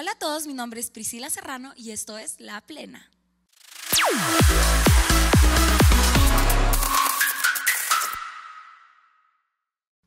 Hola a todos, mi nombre es Priscila Serrano y esto es La Plena.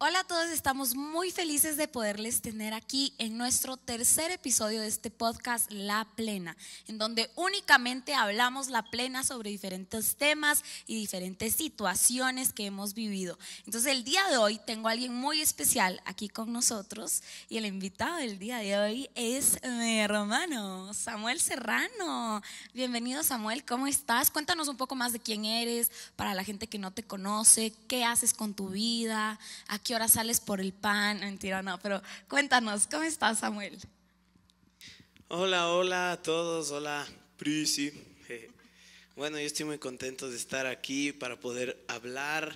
Hola a todos, estamos muy felices de poderles tener aquí en nuestro tercer episodio de este podcast La Plena, en donde únicamente hablamos la plena sobre diferentes temas y diferentes situaciones que hemos vivido. Entonces el día de hoy tengo a alguien muy especial aquí con nosotros y el invitado del día de hoy es mi hermano Samuel Serrano. Bienvenido Samuel, ¿cómo estás? Cuéntanos un poco más de quién eres para la gente que no te conoce, qué haces con tu vida, aquí Ahora sales por el pan? Mentira, no, pero cuéntanos, ¿cómo estás, Samuel? Hola, hola a todos, hola, Prisi. Bueno, yo estoy muy contento de estar aquí para poder hablar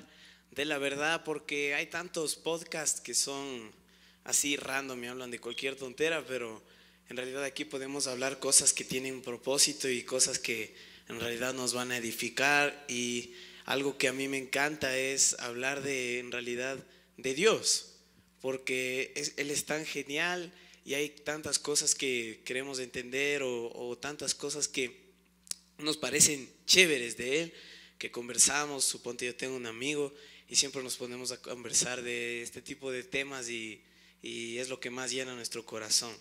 de la verdad, porque hay tantos podcasts que son así random y hablan de cualquier tontera, pero en realidad aquí podemos hablar cosas que tienen propósito y cosas que en realidad nos van a edificar y algo que a mí me encanta es hablar de en realidad de Dios, porque Él es tan genial y hay tantas cosas que queremos entender o, tantas cosas que nos parecen chéveres de Él, que conversamos, suponte yo tengo un amigo y siempre nos ponemos a conversar de este tipo de temas y, es lo que más llena nuestro corazón.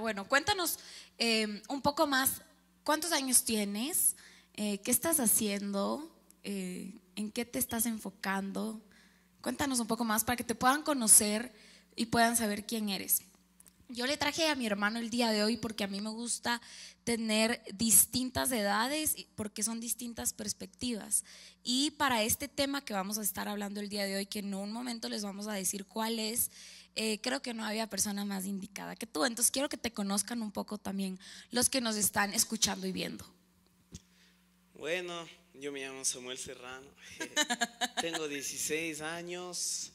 bueno, cuéntanos em, un poco más, ¿cuántos años tienes? Eh, ¿Qué estás haciendo? Eh, ¿En qué te estás enfocando? Cuéntanos un poco más para que te puedan conocer y puedan saber quién eres. Yo le traje a mi hermano el día de hoy porque a mí me gusta tener distintas edades porque son distintas perspectivas. Y para este tema que vamos a estar hablando el día de hoy, que en un momento les vamos a decir cuál es, eh, creo que no había persona más indicada que tú. Entonces quiero que te conozcan un poco también los que nos están escuchando y viendo. Bueno, yo me llamo Samuel Serrano, tengo 16 años,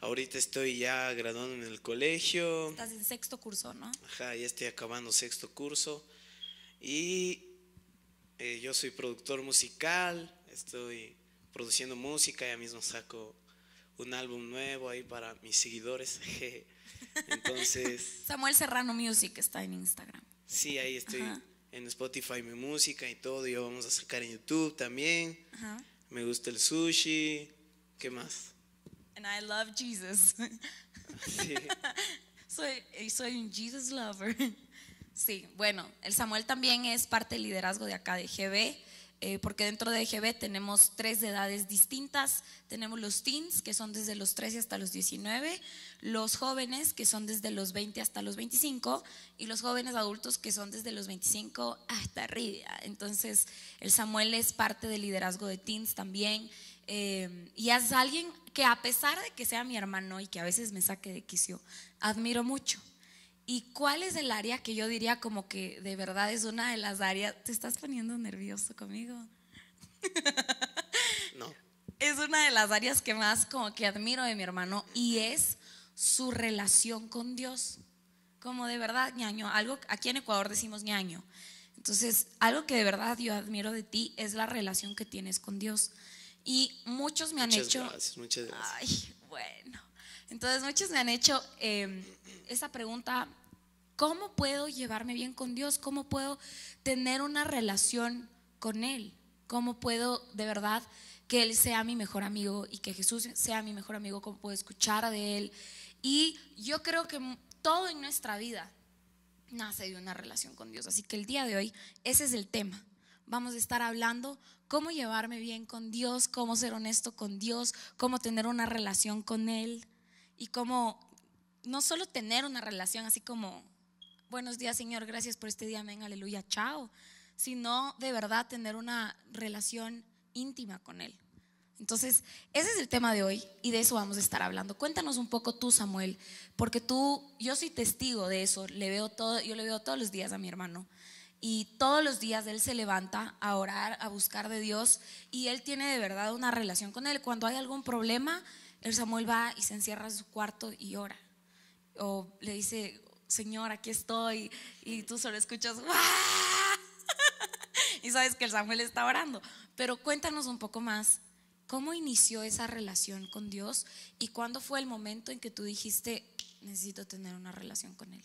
ahorita estoy ya graduando en el colegio. Estás en sexto curso, ¿no? Ajá, ya estoy acabando sexto curso y eh, yo soy productor musical, estoy produciendo música, ya mismo saco un álbum nuevo ahí para mis seguidores. Entonces... Samuel Serrano Music está en Instagram. Sí, ahí estoy en Spotify mi música y todo, y vamos a sacar en YouTube también. Me gusta el sushi. ¿Qué más? And I love Jesus. soy, eh, soy un Jesus lover. Sí, bueno, el Samuel también es parte del liderazgo de acá de GB. Eh, porque dentro de EGB tenemos tres edades distintas. Tenemos los teens, que son desde los 13 hasta los 19, los jóvenes, que son desde los 20 hasta los 25, y los jóvenes adultos, que son desde los 25 hasta arriba. Entonces, el Samuel es parte del liderazgo de teens también. Eh, y es alguien que a pesar de que sea mi hermano y que a veces me saque de quicio, admiro mucho. ¿Y cuál es el área que yo diría como que de verdad es una de las áreas? ¿Te estás poniendo nervioso conmigo? No. Es una de las áreas que más como que admiro de mi hermano y es su relación con Dios. Como de verdad, ñaño, algo aquí en Ecuador decimos ñaño. Entonces, algo que de verdad yo admiro de ti es la relación que tienes con Dios. Y muchos me han muchas hecho... Gracias, muchas gracias. Ay, bueno. Entonces, muchos me han hecho... Eh, esa pregunta, ¿cómo puedo llevarme bien con Dios? ¿Cómo puedo tener una relación con Él? ¿Cómo puedo de verdad que Él sea mi mejor amigo y que Jesús sea mi mejor amigo? ¿Cómo puedo escuchar de Él? Y yo creo que todo en nuestra vida nace de una relación con Dios. Así que el día de hoy, ese es el tema. Vamos a estar hablando cómo llevarme bien con Dios, cómo ser honesto con Dios, cómo tener una relación con Él y cómo no solo tener una relación así como, buenos días Señor, gracias por este día, amén, aleluya, chao, sino de verdad tener una relación íntima con Él. Entonces, ese es el tema de hoy y de eso vamos a estar hablando. Cuéntanos un poco tú, Samuel, porque tú, yo soy testigo de eso, le veo todo, yo le veo todos los días a mi hermano y todos los días él se levanta a orar, a buscar de Dios y él tiene de verdad una relación con él. Cuando hay algún problema, el Samuel va y se encierra en su cuarto y ora o le dice, Señor, aquí estoy, y tú solo escuchas, y sabes que el Samuel está orando. Pero cuéntanos un poco más, ¿cómo inició esa relación con Dios y cuándo fue el momento en que tú dijiste, necesito tener una relación con Él?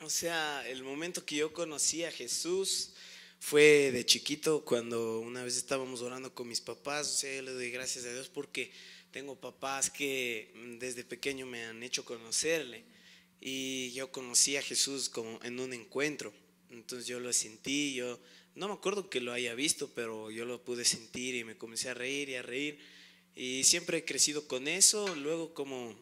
O sea, el momento que yo conocí a Jesús fue de chiquito, cuando una vez estábamos orando con mis papás, o sea, yo le doy gracias a Dios porque tengo papás que mm, desde pequeño me han hecho conocerle y yo conocí a Jesús como en un encuentro. Entonces yo lo sentí, yo no me acuerdo que lo haya visto, pero yo lo pude sentir y me comencé a reír y a reír. Y siempre he crecido con eso. Luego como,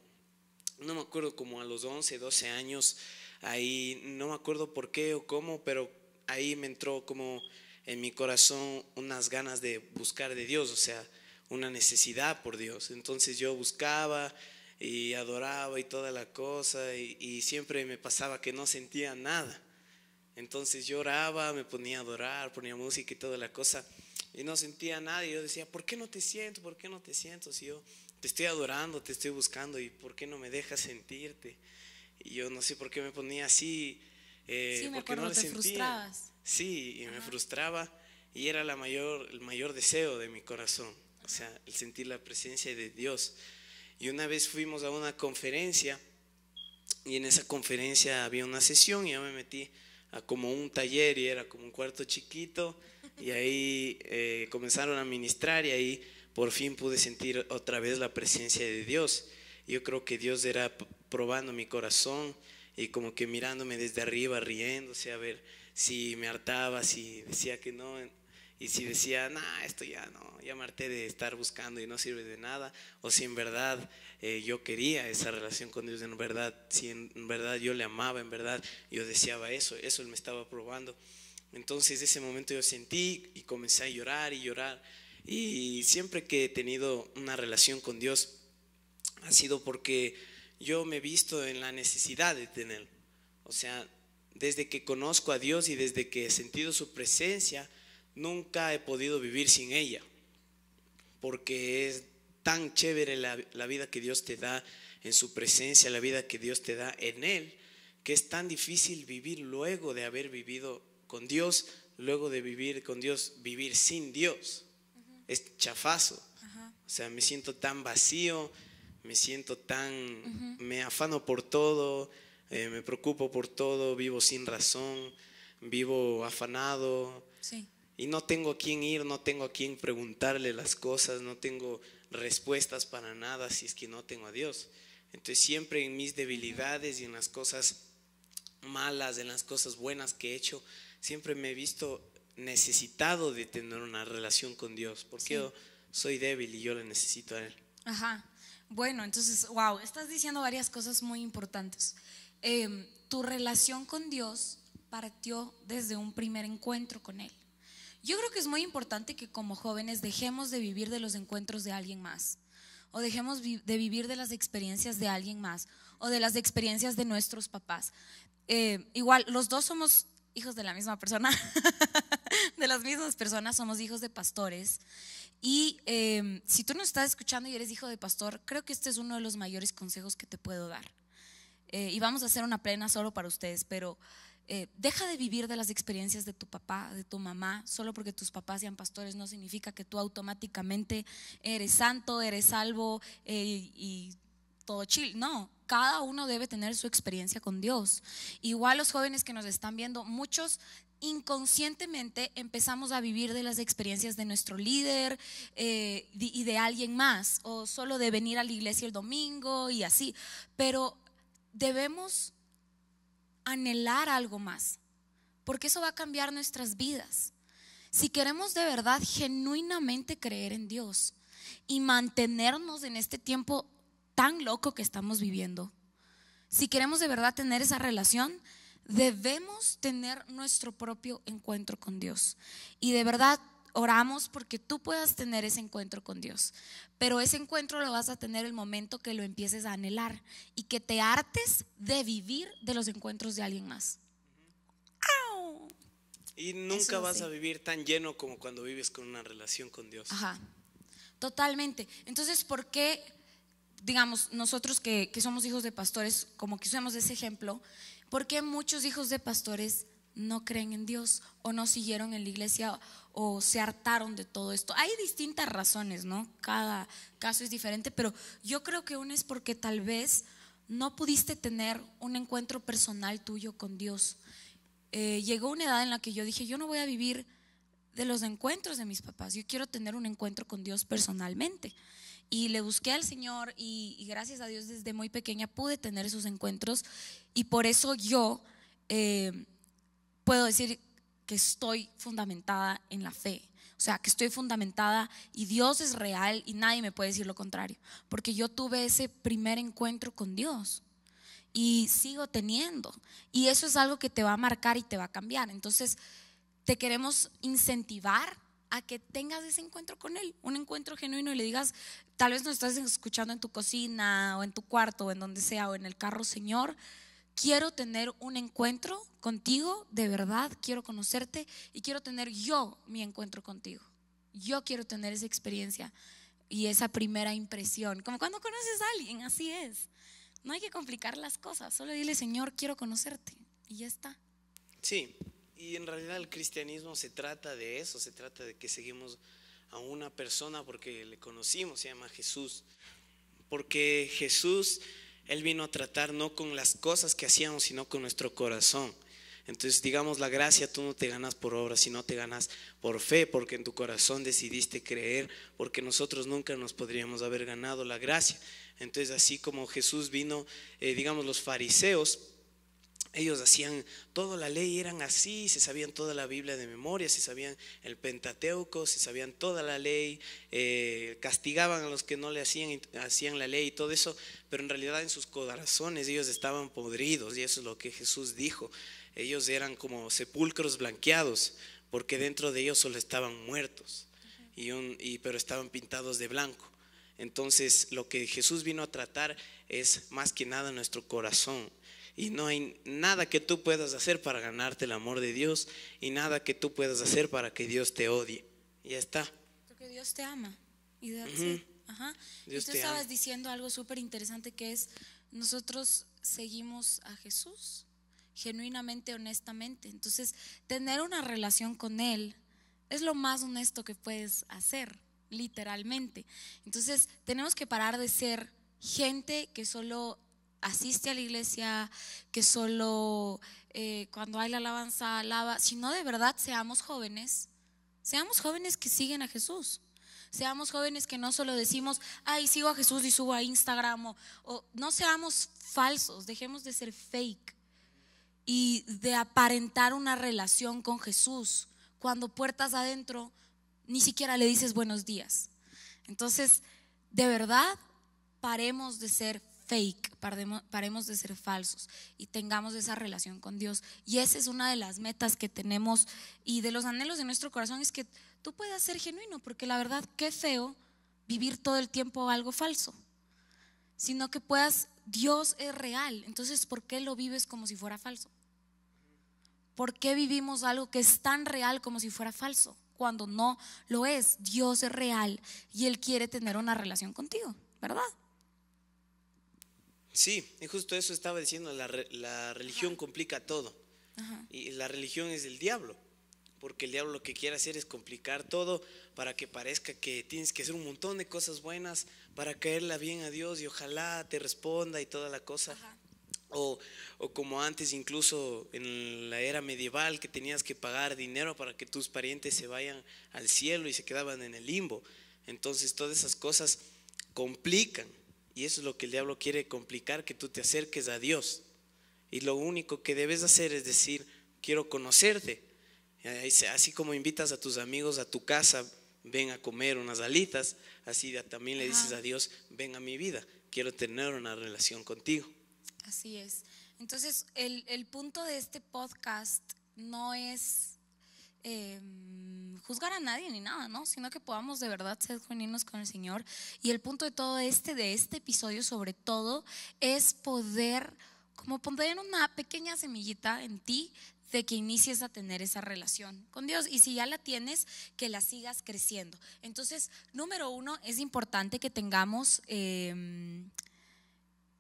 no me acuerdo, como a los 11, 12 años, ahí no me acuerdo por qué o cómo, pero ahí me entró como en mi corazón unas ganas de buscar de Dios. O sea, una necesidad por Dios. Entonces yo buscaba y adoraba y toda la cosa y, siempre me pasaba que no sentía nada. Entonces lloraba, me ponía a adorar, ponía música y toda la cosa y no sentía nada. Y yo decía, ¿por qué no te siento? ¿Por qué no te siento? Si yo te estoy adorando, te estoy buscando y ¿por qué no me dejas sentirte? Y yo no sé por qué me ponía así. Eh, sí, porque no lo sentía. Sí, y me frustraba y era la mayor, el mayor deseo de mi corazón o sea, el sentir la presencia de Dios. Y una vez fuimos a una conferencia y en esa conferencia había una sesión y yo me metí a como un taller y era como un cuarto chiquito y ahí eh, comenzaron a ministrar y ahí por fin pude sentir otra vez la presencia de Dios. Yo creo que Dios era probando mi corazón y como que mirándome desde arriba, riéndose a ver si me hartaba, si decía que no y si decía, nah, esto ya no, ya marté de estar buscando y no sirve de nada, o si en verdad eh, yo quería esa relación con Dios, en verdad, si en verdad yo le amaba, en verdad yo deseaba eso, eso él me estaba probando. Entonces ese momento yo sentí y comencé a llorar y llorar. Y siempre que he tenido una relación con Dios ha sido porque yo me he visto en la necesidad de tener. O sea, desde que conozco a Dios y desde que he sentido su presencia, nunca he podido vivir sin ella, porque es tan chévere la, vida que Dios te da en su presencia, la vida que Dios te da en Él, que es tan difícil vivir luego de haber vivido con Dios, luego de vivir con Dios, vivir sin Dios. Es chafazo. O sea, me siento tan vacío, me siento tan, me afano por todo, eh, me preocupo por todo, vivo sin razón, vivo afanado. Sí y no tengo a quién ir, no tengo a quién preguntarle las cosas, no tengo respuestas para nada si es que no tengo a Dios. Entonces siempre en mis debilidades y en las cosas malas, en las cosas buenas que he hecho, siempre me he visto necesitado de tener una relación con Dios, porque yo soy débil y yo le necesito a Él. Ajá. Bueno, entonces, wow, estás diciendo varias cosas muy importantes. Em, tu relación con Dios partió desde un primer encuentro con Él. Yo creo que es muy importante que como jóvenes dejemos de vivir de los encuentros de alguien más o dejemos de vivir de las experiencias de alguien más o de las experiencias de nuestros papás. Eh, igual, los dos somos hijos de la misma persona, de las mismas personas, somos hijos de pastores. Y em, si tú no estás escuchando y eres hijo de pastor, creo que este es uno de los mayores consejos que te puedo dar. Eh, y vamos a hacer una plena solo para ustedes, pero eh, deja de vivir de las experiencias de tu papá, de tu mamá, solo porque tus papás sean pastores no significa que tú automáticamente eres santo, eres salvo eh, y todo chill. No, cada uno debe tener su experiencia con Dios. Igual los jóvenes que nos están viendo, muchos inconscientemente empezamos a vivir de las experiencias de nuestro líder eh, y de alguien más, o solo de venir a la iglesia el domingo y así, pero debemos anhelar algo más, porque eso va a cambiar nuestras vidas. Si queremos de verdad genuinamente creer en Dios y mantenernos en este tiempo tan loco que estamos viviendo, si queremos de verdad tener esa relación, debemos tener nuestro propio encuentro con Dios. Y de verdad oramos porque tú puedas tener ese encuentro con Dios. Pero ese encuentro lo vas a tener el momento que lo empieces a anhelar y que te hartes de vivir de los encuentros de alguien más. Y nunca vas a vivir tan lleno como cuando vives con una relación con Dios. Ajá, totalmente. Entonces, ¿por qué, digamos, nosotros que, que somos hijos de pastores, como que usamos ese ejemplo, ¿por qué muchos hijos de pastores no creen en Dios o no siguieron en la iglesia o se hartaron de todo esto. Hay distintas razones, ¿no? Cada caso es diferente, pero yo creo que una es porque tal vez no pudiste tener un encuentro personal tuyo con Dios. Eh, llegó una edad en la que yo dije, yo no voy a vivir de los encuentros de mis papás, yo quiero tener un encuentro con Dios personalmente. Y le busqué al Señor y, gracias a Dios desde muy pequeña pude tener esos encuentros y por eso yo eh, puedo decir que estoy fundamentada en la fe. O sea, que estoy fundamentada y Dios es real y nadie me puede decir lo contrario. Porque yo tuve ese primer encuentro con Dios y sigo teniendo. Y eso es algo que te va a marcar y te va a cambiar. Entonces, te queremos incentivar a que tengas ese encuentro con Él, un encuentro genuino y le digas, tal vez nos estás escuchando en tu cocina o en tu cuarto o en donde sea o en el carro, Señor, quiero tener un encuentro contigo, de verdad, quiero conocerte y quiero tener yo mi encuentro contigo. Yo quiero tener esa experiencia y esa primera impresión. Como cuando conoces a alguien, así es. No hay que complicar las cosas, solo dile, Señor, quiero conocerte y ya está. Sí, y en realidad el cristianismo se trata de eso, se trata de que seguimos a una persona porque le conocimos, se llama Jesús, porque Jesús él vino a tratar no con las cosas que hacíamos, sino con nuestro corazón. Entonces, digamos, la gracia tú no te ganas por obra, sino te ganas por fe, porque en tu corazón decidiste creer, porque nosotros nunca nos podríamos haber ganado la gracia. Entonces, así como Jesús vino, eh, digamos, los fariseos ellos hacían toda la ley, eran así, se sabían toda la Biblia de memoria, se sabían el Pentateuco, se sabían toda la ley, eh, castigaban a los que no le hacían, hacían la ley y todo eso, pero en realidad en sus corazones ellos estaban podridos y eso es lo que Jesús dijo. Ellos eran como sepulcros blanqueados, porque dentro de ellos solo estaban muertos, y pero estaban pintados de blanco. Entonces lo que Jesús vino a tratar es más que nada nuestro corazón, y no hay nada que tú puedas hacer para ganarte el amor de Dios y nada que tú puedas hacer para que Dios te odie. Ya está. Porque Dios te ama. Y Ajá. tú estabas diciendo algo súper interesante que es, nosotros seguimos a Jesús genuinamente, honestamente. Entonces, tener una relación con Él es lo más honesto que puedes hacer, literalmente. Entonces, tenemos que parar de ser gente que solo asiste a la iglesia, que solo eh, cuando hay la alabanza alaba, sino de verdad seamos jóvenes, seamos jóvenes que siguen a Jesús. Seamos jóvenes que no solo decimos, ay, sigo a Jesús y subo a Instagram, o, no seamos falsos, dejemos de ser fake y de aparentar una relación con Jesús cuando puertas adentro ni siquiera le dices buenos días. Entonces, de verdad, paremos de ser fake, paremos de ser falsos y tengamos esa relación con Dios. Y esa es una de las metas que tenemos y de los anhelos de nuestro corazón es que tú puedas ser genuino, porque la verdad, qué feo vivir todo el tiempo algo falso, sino que puedas, Dios es real, entonces ¿por qué lo vives como si fuera falso? ¿Por qué vivimos algo que es tan real como si fuera falso? Cuando no lo es, Dios es real y Él quiere tener una relación contigo, ¿verdad? Sí, y justo eso estaba diciendo, la, religión complica todo. Y la religión es del diablo, porque el diablo lo que quiere hacer es complicar todo para que parezca que tienes que hacer un montón de cosas buenas para caerla bien a Dios y ojalá te responda y toda la cosa. O, o, como antes, incluso en la era medieval, que tenías que pagar dinero para que tus parientes se vayan al cielo y se quedaban en el limbo. Entonces, todas esas cosas complican y eso es lo que el diablo quiere complicar, que tú te acerques a Dios. Y lo único que debes hacer es decir, quiero conocerte. Así como invitas a tus amigos a tu casa, ven a comer unas alitas, así también le dices a Dios, ven a mi vida, quiero tener una relación contigo. Así es. Entonces, el, punto de este podcast no es... Em, juzgar a nadie ni nada, ¿no? Sino que podamos de verdad ser unirnos con el Señor. Y el punto de todo este, de este episodio sobre todo, es poder como poner una pequeña semillita en ti de que inicies a tener esa relación con Dios. Y si ya la tienes, que la sigas creciendo. Entonces, número uno, es importante que tengamos... Em,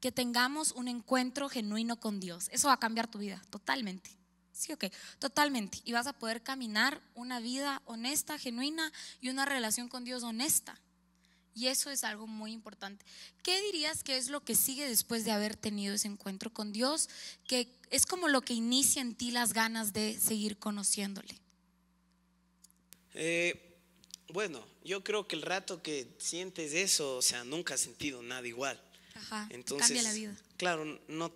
que tengamos un encuentro genuino con Dios. Eso va a cambiar tu vida totalmente. Sí, ok, totalmente. Y vas a poder caminar una vida honesta, genuina y una relación con Dios honesta. Y eso es algo muy importante. ¿Qué dirías que es lo que sigue después de haber tenido ese encuentro con Dios? Que es como lo que inicia en ti las ganas de seguir conociéndole. Eh, bueno, yo creo que el rato que sientes eso, o sea, nunca has sentido nada igual. Entonces, Claro, no,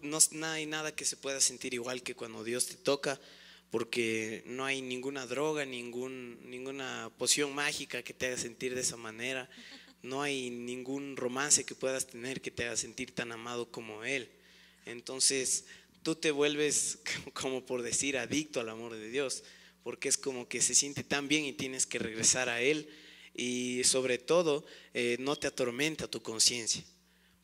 hay nada que se pueda sentir igual que cuando Dios te toca, porque no hay ninguna droga, ningún, ninguna poción mágica que te haga sentir de esa manera. No hay ningún romance que puedas tener que te haga sentir tan amado como Él. Entonces, tú te vuelves, como por decir, adicto al amor de Dios, porque es como que se siente tan bien y tienes que regresar a Él y sobre todo eh, no te atormenta tu conciencia.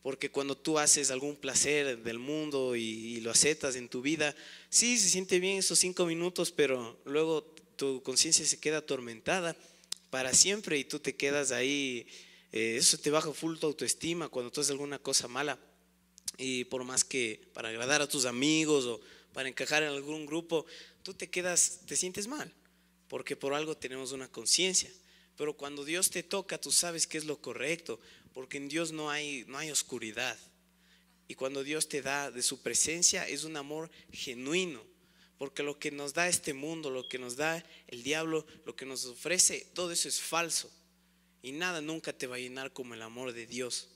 Porque cuando tú haces algún placer del mundo y, lo aceptas en tu vida, sí, se siente bien esos cinco minutos, pero luego tu conciencia se queda atormentada para siempre y tú te quedas ahí. Eh, eso te baja full tu autoestima cuando tú haces alguna cosa mala. Y por más que para agradar a tus amigos o para encajar en algún grupo, tú te quedas, te sientes mal, porque por algo tenemos una conciencia. Pero cuando Dios te toca, tú sabes qué es lo correcto, porque en Dios no hay, no hay oscuridad. Y cuando Dios te da de su presencia es un amor genuino, porque lo que nos da este mundo, lo que nos da el diablo, lo que nos ofrece, todo eso es falso. Y nada nunca te va a llenar como el amor de Dios.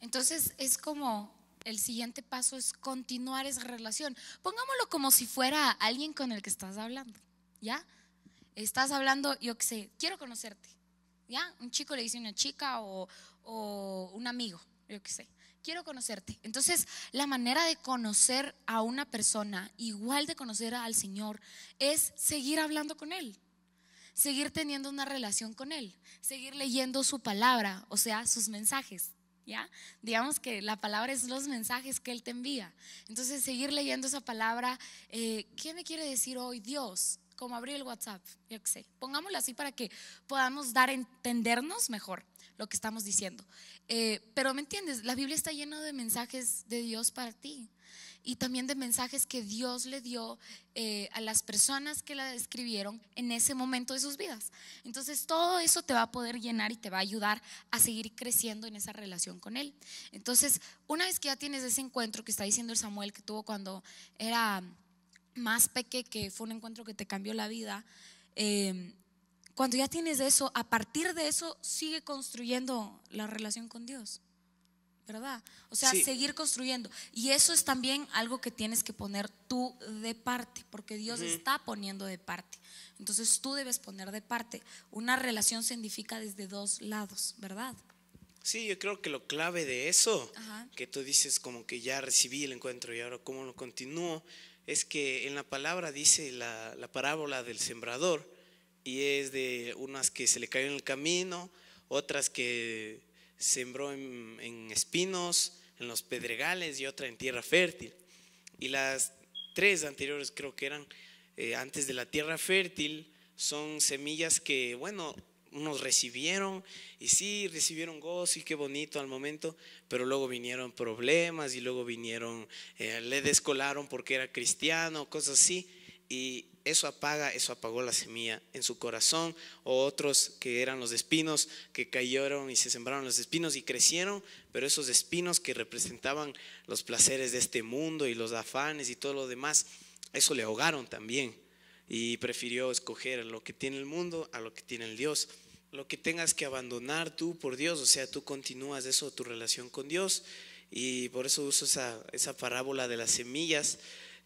Entonces es como el siguiente paso es continuar esa relación. Pongámoslo como si fuera alguien con el que estás hablando, ¿ya? Estás hablando, yo sé, quiero conocerte un chico le dice una chica o, un amigo, yo qué sé. Quiero conocerte. Entonces, la manera de conocer a una persona, igual de conocer al Señor, es seguir hablando con Él, seguir teniendo una relación con Él, seguir leyendo su palabra, o sea, sus mensajes. ¿Ya? Digamos que la palabra es los mensajes que Él te envía. Entonces, seguir leyendo esa palabra, eh, ¿qué me quiere decir hoy Dios? como abrir el WhatsApp y Excel. Pongámoslo así para que podamos dar a entendernos mejor lo que estamos diciendo. Eh, pero me entiendes, la Biblia está llena de mensajes de Dios para ti y también de mensajes que Dios le dio eh, a las personas que la escribieron en ese momento de sus vidas. Entonces todo eso te va a poder llenar y te va a ayudar a seguir creciendo en esa relación con Él. Entonces, una vez que ya tienes ese encuentro que está diciendo el Samuel que tuvo cuando era más peque, que fue un encuentro que te cambió la vida, em, cuando ya tienes eso, a partir de eso sigue construyendo la relación con Dios. ¿Verdad? O sea, seguir construyendo. Y eso es también algo que tienes que poner tú de parte, porque Dios está poniendo de parte. Entonces tú debes poner de parte. Una relación se edifica desde dos lados, ¿verdad? Sí, yo creo que lo clave de eso, que tú dices como que ya recibí el encuentro y ahora cómo lo continúo, es que en la palabra dice la, parábola del sembrador y es de unas que se le cayó en el camino, otras que sembró en, espinos, en los pedregales y otra en tierra fértil. Y las tres anteriores creo que eran eh, antes de la tierra fértil, son semillas que, bueno, unos recibieron y sí, recibieron gozo y qué bonito al momento, pero luego vinieron problemas y luego vinieron, eh, le descolaron porque era cristiano, cosas así, y eso apaga, eso apagó la semilla en su corazón, o otros que eran los espinos, que cayeron y se sembraron los espinos y crecieron, pero esos espinos que representaban los placeres de este mundo y los afanes y todo lo demás, eso le ahogaron también y prefirió escoger lo que tiene el mundo a lo que tiene el Dios. Lo que tengas que abandonar tú por Dios, o sea, tú continúas eso, tu relación con Dios, y por eso uso esa, parábola de las semillas,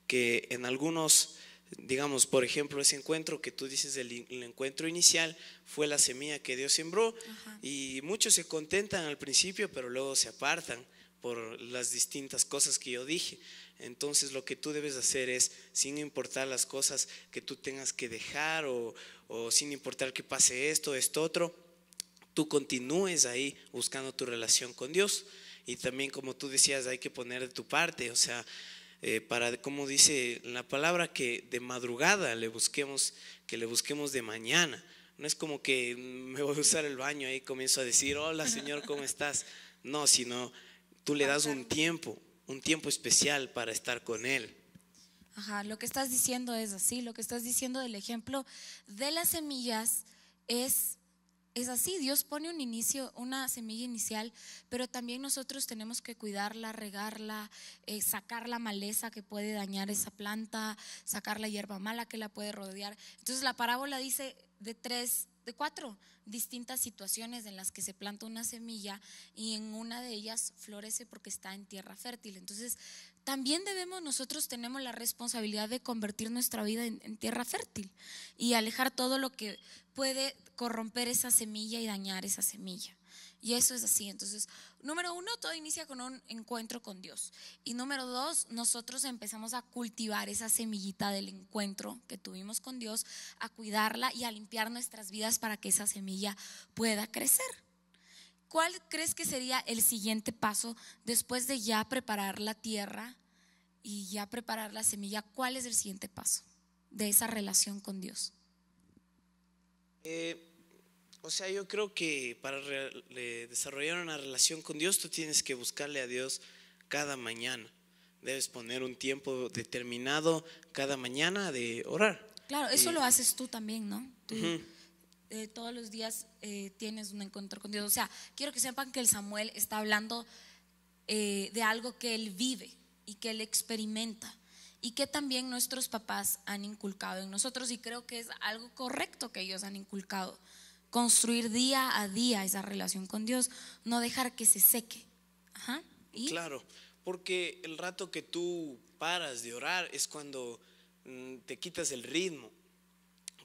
que en algunos, digamos, por ejemplo, ese encuentro que tú dices, del encuentro inicial fue la semilla que Dios sembró, y muchos se contentan al principio, pero luego se apartan por las distintas cosas que yo dije. Entonces lo que tú debes hacer es, sin importar las cosas que tú tengas que dejar o, sin importar que pase esto, esto otro, tú continúes ahí buscando tu relación con Dios. Y también, como tú decías, hay que poner de tu parte, o sea, eh, para, como dice la palabra, que de madrugada le busquemos, que le busquemos de mañana. No es como que me voy a usar el baño y comienzo a decir, hola Señor, ¿cómo estás? No, sino tú le das un tiempo, un tiempo especial para estar con Él. Ajá, lo que estás diciendo es así, lo que estás diciendo del ejemplo de las semillas es, es así, Dios pone un inicio, una semilla inicial, pero también nosotros tenemos que cuidarla, regarla, eh, sacar la maleza que puede dañar esa planta, sacar la hierba mala que la puede rodear. Entonces la parábola dice de tres de cuatro distintas situaciones en las que se planta una semilla y en una de ellas florece porque está en tierra fértil. Entonces, también debemos, nosotros tenemos la responsabilidad de convertir nuestra vida en, tierra fértil y alejar todo lo que puede corromper esa semilla y dañar esa semilla. Y eso es así. Entonces, Número uno, todo inicia con un encuentro con Dios. Y número dos, nosotros empezamos a cultivar esa semillita del encuentro que tuvimos con Dios, a cuidarla y a limpiar nuestras vidas para que esa semilla pueda crecer. ¿Cuál crees que sería el siguiente paso después de ya preparar la tierra y ya preparar la semilla? ¿Cuál es el siguiente paso de esa relación con Dios? Eh o sea, yo creo que para desarrollar una relación con Dios tú tienes que buscarle a Dios cada mañana. Debes poner un tiempo determinado cada mañana de orar. Claro, eso lo haces tú también, ¿no? Tú, eh, todos los días eh, tienes un encuentro con Dios. O sea, quiero que sepan que el Samuel está hablando eh, de algo que él vive y que él experimenta y que también nuestros papás han inculcado en nosotros y creo que es algo correcto que ellos han inculcado construir día a día esa relación con Dios, no dejar que se seque. Claro, porque el rato que tú paras de orar es cuando mm, te quitas el ritmo,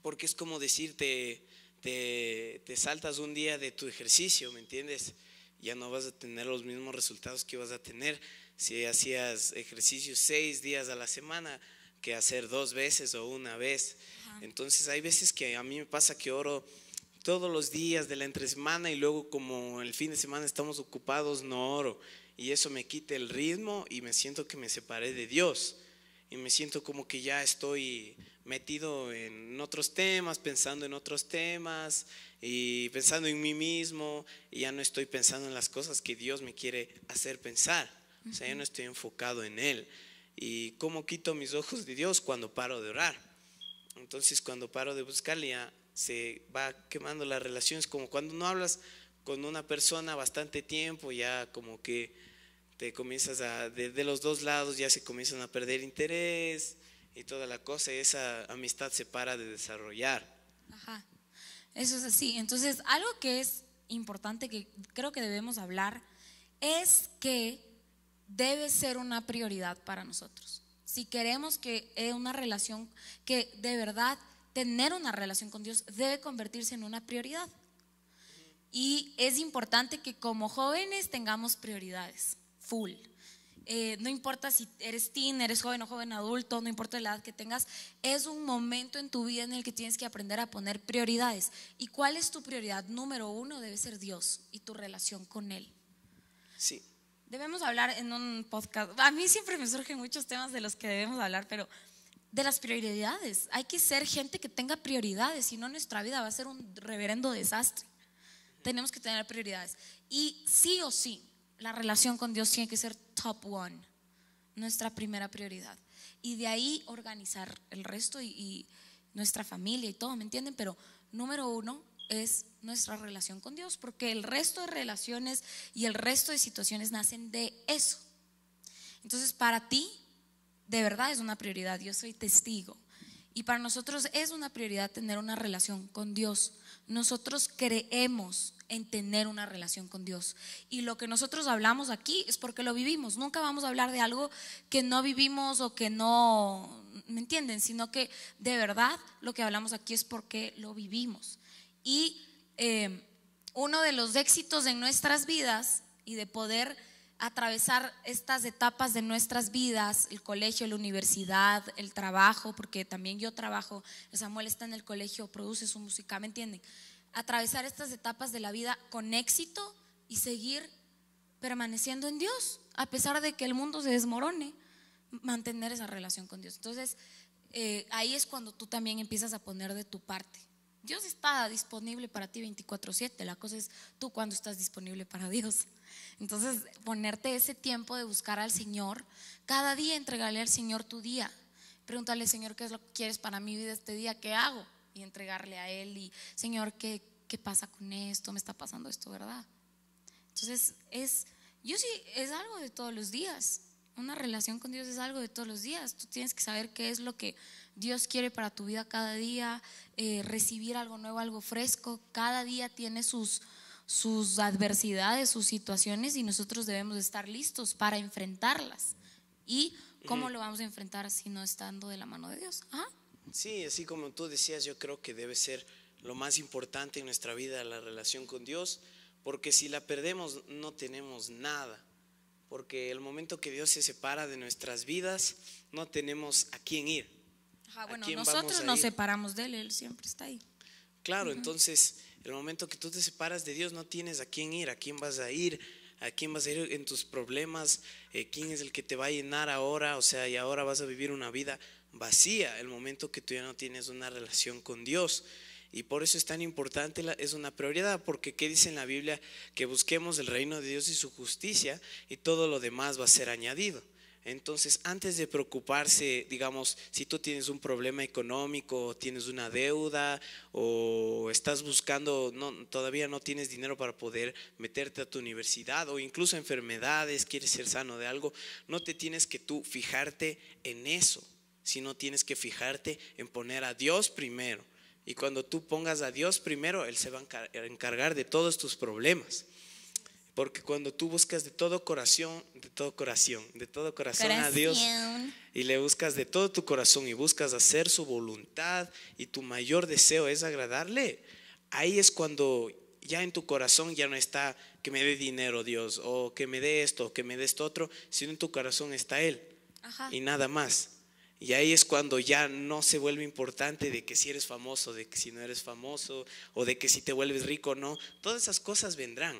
porque es como decirte, te, saltas un día de tu ejercicio, ¿me entiendes? Ya no vas a tener los mismos resultados que vas a tener si hacías ejercicio seis días a la semana que hacer dos veces o una vez. Entonces hay veces que a mí me pasa que oro todos los días de la entresemana y luego como el fin de semana estamos ocupados, no oro. Y eso me quita el ritmo y me siento que me separé de Dios. Y me siento como que ya estoy metido en otros temas, pensando en otros temas y pensando en mí mismo. Y ya no estoy pensando en las cosas que Dios me quiere hacer pensar. O sea, ya no estoy enfocado en Él. ¿Y cómo quito mis ojos de Dios cuando paro de orar? Entonces, cuando paro de buscarle, ya se va quemando las relaciones, como cuando no hablas con una persona bastante tiempo, ya como que te comienzas a, de, los dos lados ya se comienzan a perder interés y toda la cosa, esa amistad se para de desarrollar. Ajá, eso es así. Entonces, algo que es importante que creo que debemos hablar es que debe ser una prioridad para nosotros. Si queremos que eh, una relación que de verdad tener una relación con Dios debe convertirse en una prioridad. Y es importante que como jóvenes tengamos prioridades, full. Eh, no importa si eres teen, eres joven o joven adulto, no importa la edad que tengas, es un momento en tu vida en el que tienes que aprender a poner prioridades. ¿Y cuál es tu prioridad? Número uno debe ser Dios y tu relación con Él. Sí. Debemos hablar en un podcast. A mí siempre me surgen muchos temas de los que debemos hablar, pero de las prioridades. Hay que ser gente que tenga prioridades, si no nuestra vida va a ser un reverendo desastre. Tenemos que tener prioridades. Y sí o sí, la relación con Dios tiene que ser top one, nuestra primera prioridad. Y de ahí organizar el resto y, nuestra familia y todo, ¿me entienden? Pero número uno es nuestra relación con Dios, porque el resto de relaciones y el resto de situaciones nacen de eso. Entonces, para ti, de verdad es una prioridad, yo soy testigo. Y para nosotros es una prioridad tener una relación con Dios. Nosotros creemos en tener una relación con Dios. Y lo que nosotros hablamos aquí es porque lo vivimos. Nunca vamos a hablar de algo que no vivimos o que no, ¿me entienden? Sino que de verdad lo que hablamos aquí es porque lo vivimos. Y eh, uno de los éxitos en nuestras vidas y de poder atravesar estas etapas de nuestras vidas, el colegio, la universidad, el trabajo, porque también yo trabajo, Samuel está en el colegio, produce su música, ¿me entienden? Atravesar estas etapas de la vida con éxito y seguir permaneciendo en Dios, a pesar de que el mundo se desmorone, mantener esa relación con Dios. Entonces, eh, ahí es cuando tú también empiezas a poner de tu parte. Dios está disponible para ti 24/7, la cosa es tú cuando estás disponible para Dios. Entonces, ponerte ese tiempo de buscar al Señor, cada día entregarle al Señor tu día. Pregúntale Señor, ¿qué es lo que quieres para mi vida este día? ¿Qué hago? Y entregarle a Él y, Señor, ¿qué, pasa con esto? ¿Me está pasando esto, verdad? Entonces, es, yo sí, es algo de todos los días. Una relación con Dios es algo de todos los días. Tú tienes que saber qué es lo que Dios quiere para tu vida cada día, eh, recibir algo nuevo, algo fresco. Cada día tiene sus, sus adversidades, sus situaciones y nosotros debemos estar listos para enfrentarlas. ¿Y cómo lo vamos a enfrentar si no estando de la mano de Dios? Sí, así como tú decías, yo creo que debe ser lo más importante en nuestra vida la relación con Dios, porque si la perdemos no tenemos nada, porque el momento que Dios se separa de nuestras vidas no tenemos a quién ir. bueno, nosotros nos separamos de Él, Él siempre está ahí. Claro, entonces el momento que tú te separas de Dios no tienes a quién ir, a quién vas a ir, a quién vas a ir en tus problemas, eh, quién es el que te va a llenar ahora, o sea, y ahora vas a vivir una vida vacía el momento que tú ya no tienes una relación con Dios. Y por eso es tan importante, es una prioridad, porque ¿qué dice en la Biblia? Que busquemos el reino de Dios y su justicia y todo lo demás va a ser añadido. Entonces, antes de preocuparse, digamos, si tú tienes un problema económico, tienes una deuda o estás buscando, todavía no tienes dinero para poder meterte a tu universidad o incluso enfermedades, quieres ser sano de algo, no te tienes que tú fijarte en eso, sino tienes que fijarte en poner a Dios primero. Y cuando tú pongas a Dios primero, Él se va a encargar de todos tus problemas. Porque cuando tú buscas de todo corazón, de todo corazón, de todo corazón, a Dios y le buscas de todo tu corazón y buscas hacer su voluntad y tu mayor deseo es agradarle, ahí es cuando ya en tu corazón ya no está que me dé dinero Dios o que me dé esto o que me dé esto otro, sino en tu corazón está Él y nada más. Y ahí es cuando ya no se vuelve importante de que si eres famoso, de que si no eres famoso o de que si te vuelves rico o no, todas esas cosas vendrán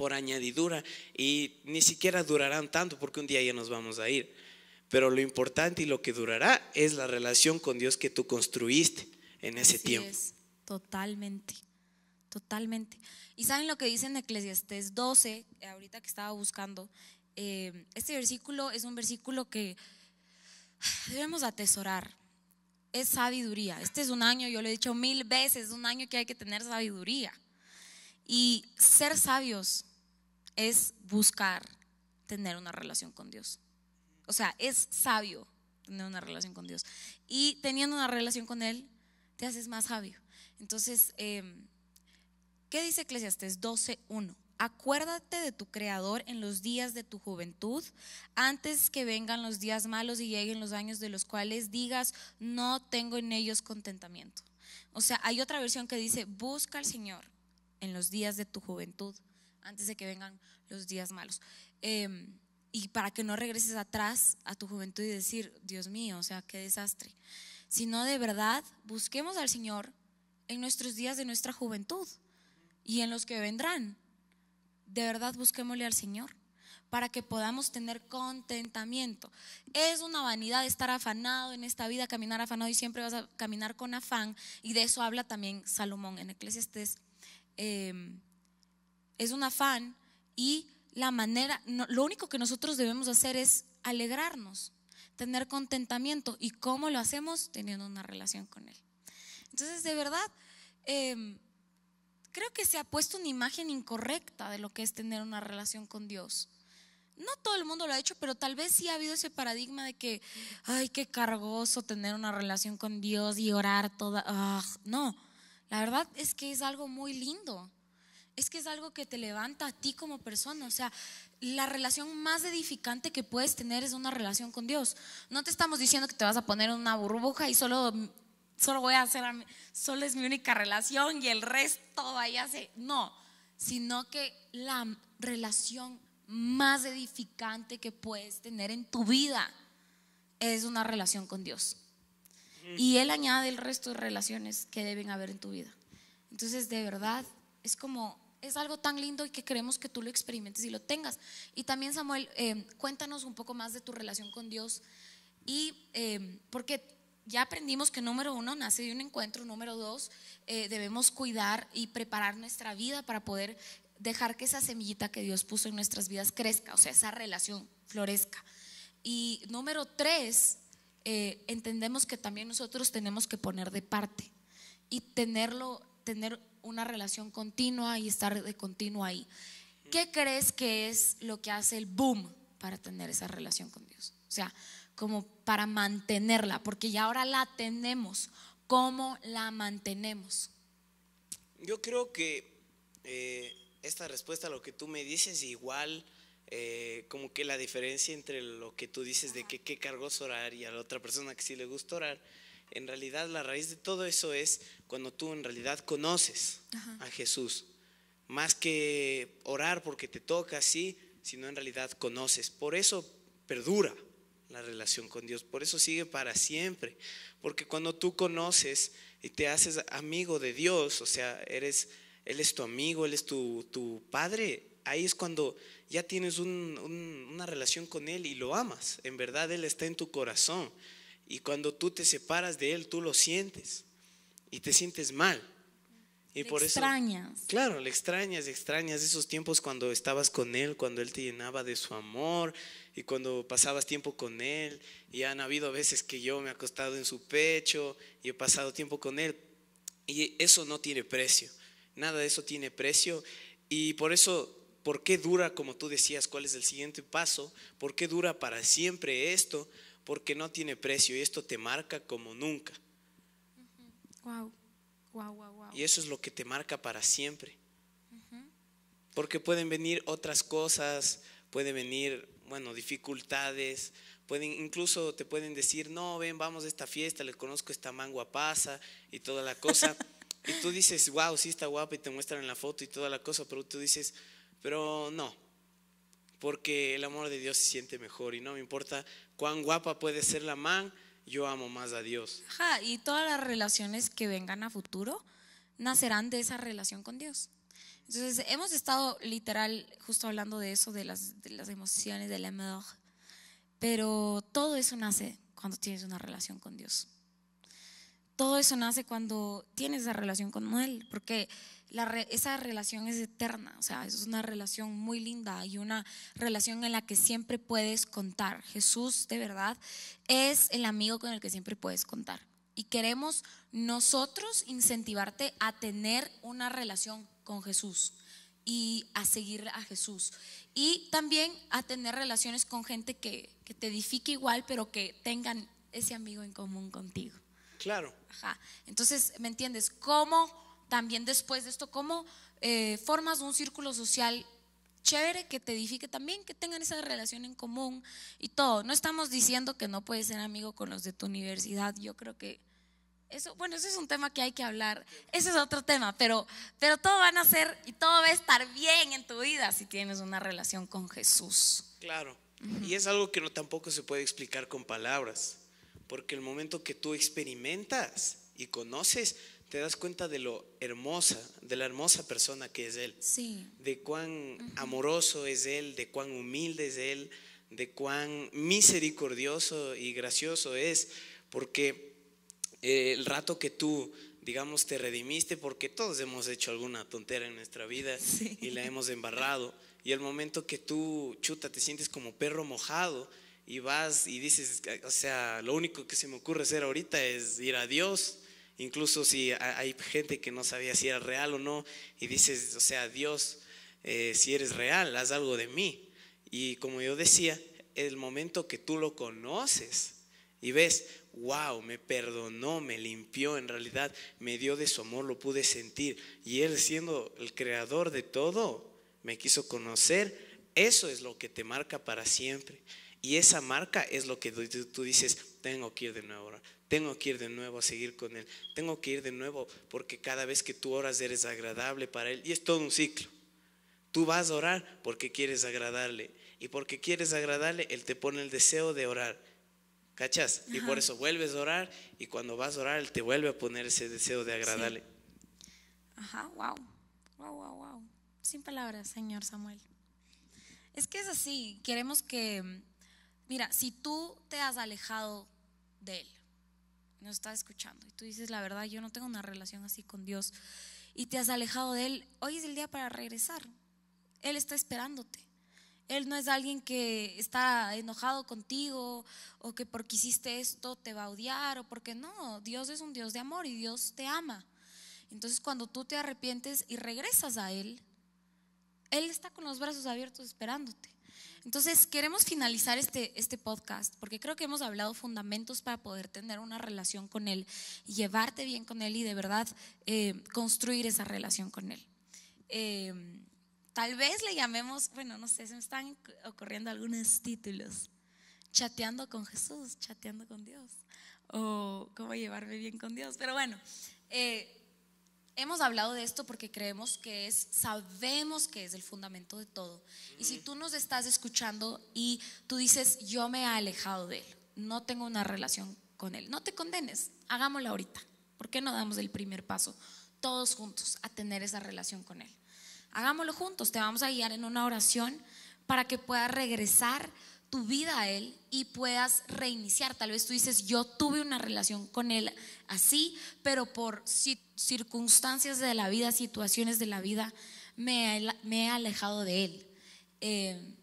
por añadidura y ni siquiera durarán tanto porque un día ya nos vamos a ir. Pero lo importante y lo que durará es la relación con Dios que tú construiste en ese tiempo. totalmente, totalmente. Y saben lo que dice en Eclesiastes 12, ahorita que estaba buscando, eh, este versículo es un versículo que debemos atesorar. Es sabiduría. Este es un año, yo lo he dicho mil veces, es un año que hay que tener sabiduría. Y ser sabios es buscar tener una relación con Dios. O sea, es sabio tener una relación con Dios. Y teniendo una relación con Él, te haces más sabio. Entonces, em, ¿qué dice Eclesiastes 12.1? Acuérdate de tu Creador en los días de tu juventud, antes que vengan los días malos y lleguen los años de los cuales digas, no tengo en ellos contentamiento. O sea, hay otra versión que dice, busca al Señor en los días de tu juventud antes de que vengan los días malos. Em, y para que no regreses atrás a tu juventud y decir, Dios mío, o sea, qué desastre. Sino de verdad, busquemos al Señor en nuestros días de nuestra juventud y en los que vendrán. De verdad, busquémosle al Señor para que podamos tener contentamiento. Es una vanidad estar afanado en esta vida, caminar afanado y siempre vas a caminar con afán. Y de eso habla también Salomón en Eclesiastes. Eh, es un afán y la manera, lo único que nosotros debemos hacer es alegrarnos, tener contentamiento. ¿Y cómo lo hacemos? Teniendo una relación con Él. Entonces, de verdad, em, creo que se ha puesto una imagen incorrecta de lo que es tener una relación con Dios. No todo el mundo lo ha hecho, pero tal vez sí ha habido ese paradigma de que, ay, qué cargoso tener una relación con Dios y orar toda. Ah, no, la verdad es que es algo muy lindo es que es algo que te levanta a ti como persona. O sea, la relación más edificante que puedes tener es una relación con Dios. No te estamos diciendo que te vas a poner en una burbuja y solo, solo voy a hacer, a mí, solo es mi única relación y el resto vaya a No, sino que la relación más edificante que puedes tener en tu vida es una relación con Dios. Y Él añade el resto de relaciones que deben haber en tu vida. Entonces, de verdad, es como es algo tan lindo y que queremos que tú lo experimentes y lo tengas. Y también Samuel, eh, cuéntanos un poco más de tu relación con Dios y eh, porque ya aprendimos que número uno nace de un encuentro, número dos eh, debemos cuidar y preparar nuestra vida para poder dejar que esa semillita que Dios puso en nuestras vidas crezca, o sea, esa relación florezca. Y número tres, entendemos que también nosotros tenemos que poner de parte y tenerlo, tener una relación continua y estar de continuo ahí. ¿Qué crees que es lo que hace el boom para tener esa relación con Dios? O sea, como para mantenerla, porque ya ahora la tenemos. ¿Cómo la mantenemos? Yo creo que eh, esta respuesta a lo que tú me dices igual... Eh, como que la diferencia entre lo que tú dices de que qué cargos orar y a la otra persona que sí le gusta orar, en realidad la raíz de todo eso es cuando tú en realidad conoces a Jesús. Más que orar porque te toca, sí, sino en realidad conoces. Por eso perdura la relación con Dios, por eso sigue para siempre. Porque cuando tú conoces y te haces amigo de Dios, o sea, eres, Él es tu amigo, Él es tu, padre, ahí es cuando ya tienes una relación con Él y lo amas. En verdad, Él está en tu corazón. Y cuando tú te separas de Él, tú lo sientes y te sientes mal. Y le por extrañas. claro, le extrañas, extrañas esos tiempos cuando estabas con Él, cuando Él te llenaba de su amor y cuando pasabas tiempo con Él. Y han habido veces que yo me he acostado en su pecho y he pasado tiempo con Él. Y eso no tiene precio. Nada de eso tiene precio. Y por eso, ¿por qué dura, como tú decías, cuál es el siguiente paso? ¿Por qué dura para siempre esto? porque no tiene precio y esto te marca como nunca. Wow. Wow, wow, Y eso es lo que te marca para siempre. Porque pueden venir otras cosas, pueden venir, bueno, dificultades, pueden incluso te pueden decir, "No, ven, vamos a esta fiesta, le conozco esta mangua pasa y toda la cosa." y tú dices, "Wow, sí está guapa" y te muestran la foto y toda la cosa, pero tú dices, "Pero no, porque el amor de Dios se siente mejor y no me importa cuán guapa puede ser la man, yo amo más a Dios. Ajá, y todas las relaciones que vengan a futuro nacerán de esa relación con Dios. Entonces, hemos estado literal justo hablando de eso, de las, de las emociones, del amor, pero todo eso nace cuando tienes una relación con Dios todo eso nace cuando tienes esa relación con Él, porque esa relación es eterna, o sea, es una relación muy linda y una relación en la que siempre puedes contar. Jesús, de verdad, es el amigo con el que siempre puedes contar. Y queremos nosotros incentivarte a tener una relación con Jesús y a seguir a Jesús. Y también a tener relaciones con gente que te edifique igual, pero que tengan ese amigo en común contigo. Claro. Ajá. Entonces, ¿me entiendes? ¿Cómo también después de esto, cómo eh, formas un círculo social chévere que te edifique también, que tengan esa relación en común y todo? No estamos diciendo que no puedes ser amigo con los de tu universidad, yo creo que... Eso, bueno, ese es un tema que hay que hablar. Ese es otro tema, pero, pero todo van a ser y todo va a estar bien en tu vida si tienes una relación con Jesús. Claro. Y es algo que no tampoco se puede explicar con palabras. Porque el momento que tú experimentas y conoces, te das cuenta de lo hermosa, de la hermosa persona que es Él. Sí. De cuán amoroso es Él, de cuán humilde es Él, de cuán misericordioso y gracioso es. Porque eh, el rato que tú, digamos, te redimiste, porque todos hemos hecho alguna tontera en nuestra vida y la hemos embarrado. Y el momento que tú, chuta, te sientes como perro mojado y vas y dices, eh, o sea, lo único que se me ocurre hacer ahorita es ir a Dios, incluso si hay gente que no sabía si era real o no, y dices, o sea, Dios, eh, si eres real, haz algo de mí. Y como yo decía, el momento que tú lo conoces y ves, wow, me perdonó, me limpió, en realidad me dio de su amor, lo pude sentir. Y Él siendo el creador de todo, me quiso conocer. Eso es lo que te marca para siempre. Y esa marca es lo que tú dices, tengo que ir de nuevo a orar, tengo que ir de nuevo a seguir con Él, tengo que ir de nuevo porque cada vez que tú oras eres agradable para Él. Y es todo un ciclo. Tú vas a orar porque quieres agradarle. Y porque quieres agradarle, Él te pone el deseo de orar. ¿Cachas? Y por eso vuelves a orar y cuando vas a orar, Él te vuelve a poner ese deseo de agradarle. Ajá, wow. Wow, wow, wow. Sin palabras, Señor Samuel. Es que es así, queremos que Mira, si tú te has alejado de Él, nos estás escuchando y tú dices, la verdad, yo no tengo una relación así con Dios y te has alejado de Él, hoy es el día para regresar. Él está esperándote. Él no es alguien que está enojado contigo o que porque hiciste esto te va a odiar o porque no. Dios es un Dios de amor y Dios te ama. Entonces cuando tú te arrepientes y regresas a Él, Él está con los brazos abiertos esperándote. Entonces, queremos finalizar este, este podcast porque creo que hemos hablado fundamentos para poder tener una relación con Él, llevarte bien con Él y de verdad eh, construir esa relación con Él. Eh, tal vez le llamemos, bueno, no sé, se me están ocurriendo algunos títulos. Chateando con Jesús, chateando con Dios, o cómo llevarme bien con Dios. Pero bueno, eh, Hemos hablado de esto porque creemos que es, sabemos que es el fundamento de todo. Y si tú nos estás escuchando y tú dices, yo me he alejado de él, no tengo una relación con él, no te condenes, hagámoslo ahorita. ¿Por qué no damos el primer paso todos juntos a tener esa relación con él? Hagámoslo juntos, te vamos a guiar en una oración para que puedas regresar tu vida a Él y puedas reiniciar. Tal vez tú dices, yo tuve una relación con Él así, pero por circunstancias de la vida, situaciones de la vida, me, me he alejado de Él. Eh,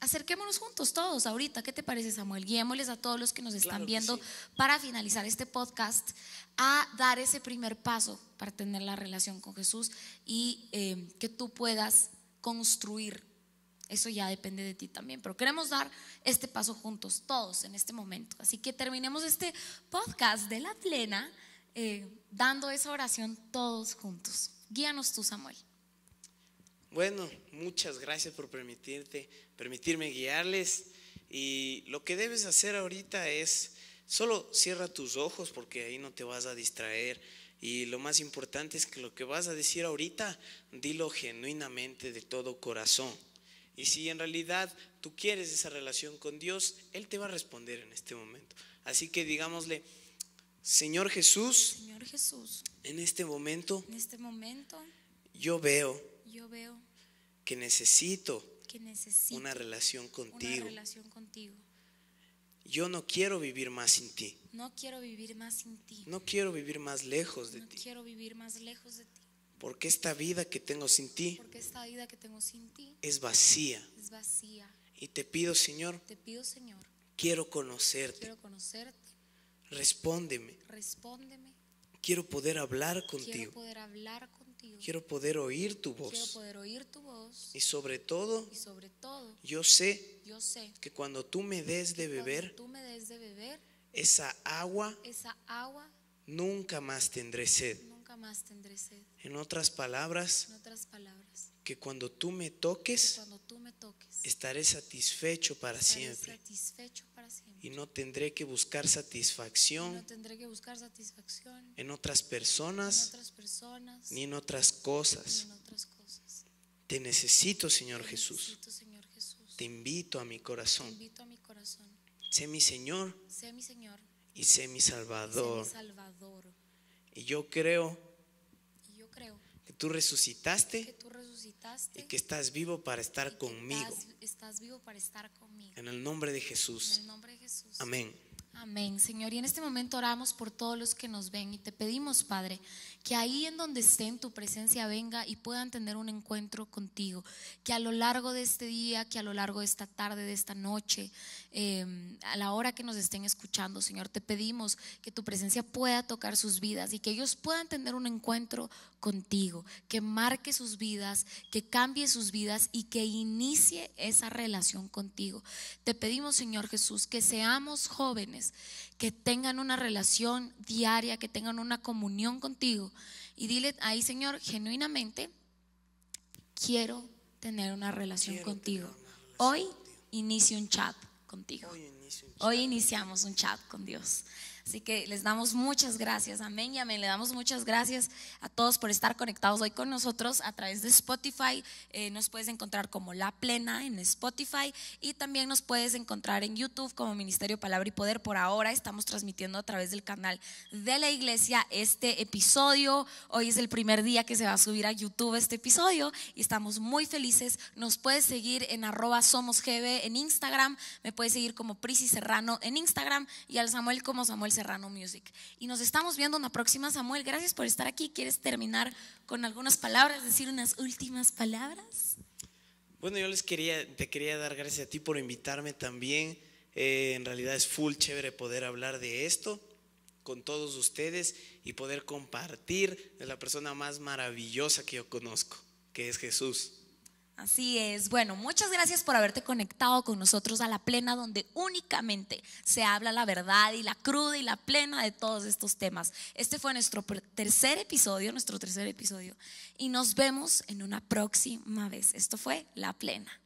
acerquémonos juntos todos ahorita. ¿Qué te parece, Samuel? Guiémosles a todos los que nos están viendo para finalizar este podcast a dar ese primer paso para tener la relación con Jesús y eh, que tú puedas construir eso ya depende de ti también, pero queremos dar este paso juntos, todos en este momento. Así que terminemos este podcast de la plena eh, dando esa oración todos juntos. Guíanos tú, Samuel. Bueno, muchas gracias por permitirte, permitirme guiarles. Y lo que debes hacer ahorita es solo cierra tus ojos porque ahí no te vas a distraer. Y lo más importante es que lo que vas a decir ahorita, dilo genuinamente de todo corazón. Y si en realidad tú quieres esa relación con Dios, Él te va a responder en este momento. Así que digámosle, Señor Jesús, en este momento, en este momento yo, veo que necesito, una, relación contigo. Yo no quiero vivir más sin ti. No quiero vivir más No quiero vivir más lejos de ti. No quiero vivir más lejos de ti. Porque esta vida que tengo sin ti, es vacía. Y te pido, Señor, quiero conocerte. Respóndeme. Quiero poder hablar contigo. Quiero poder oír tu voz. Y sobre todo, yo sé, que cuando tú me des de beber, esa agua nunca más tendré sed. En otras palabras, que cuando tú me toques, estaré, satisfecho para, siempre. Y no tendré que buscar satisfacción, en, otras personas, ni en otras cosas. Te necesito, Señor, Jesús. Te, invito a mi corazón. Sé mi Señor. Y sé mi Salvador. Sé mi Salvador. Y yo creo, que, tú resucitaste, y que estás vivo para estar, conmigo. Estás vivo para estar conmigo. En el nombre de Jesús. En el nombre de Jesús. Amén. Amén, Señor. Y en este momento oramos por todos los que nos ven y te pedimos, Padre, que ahí en donde estén tu presencia venga y puedan tener un encuentro contigo, que a lo largo de este día, que a lo largo de esta tarde, de esta noche, em, a la hora que nos estén escuchando, Señor, te pedimos que tu presencia pueda tocar sus vidas y que ellos puedan tener un encuentro contigo, que marque sus vidas, que cambie sus vidas y que inicie esa relación contigo. Te pedimos, Señor Jesús, que seamos jóvenes que tengan una relación diaria, que tengan una comunión contigo. Y dile ahí, Señor, genuinamente, quiero tener una relación contigo. Hoy inicio un chat contigo. Hoy iniciamos un chat con Dios. Así que les damos muchas gracias, amén y amén. Le damos muchas gracias a todos por estar conectados hoy con nosotros a través de Spotify. Eh, nos puedes encontrar como La Plena en Spotify y también nos puedes encontrar en YouTube como Ministerio Palabra y Poder. Por ahora estamos transmitiendo a través del canal de la iglesia este episodio. Hoy es el primer día que se va a subir a YouTube este episodio y estamos muy felices. Nos puedes seguir en arroba somosgb en Instagram. Me puedes seguir como Prisi Serrano en Instagram y al Samuel como Samuel Serrano Rano Music. Y nos estamos viendo en la próxima, Samuel. Gracias por estar aquí. ¿Quieres terminar con algunas palabras, decir unas últimas palabras? Bueno, yo les quería, te quería dar gracias a ti por invitarme también. Eh, en realidad es full chévere poder hablar de esto con todos ustedes y poder compartir de la persona más maravillosa que yo conozco, que es Jesús. Así es. Bueno, muchas gracias por haberte conectado con nosotros a la plena donde únicamente se habla la verdad y la cruda y la plena de todos estos temas. Este fue nuestro tercer episodio, nuestro tercer episodio. Y nos vemos en una próxima vez. Esto fue La Plena.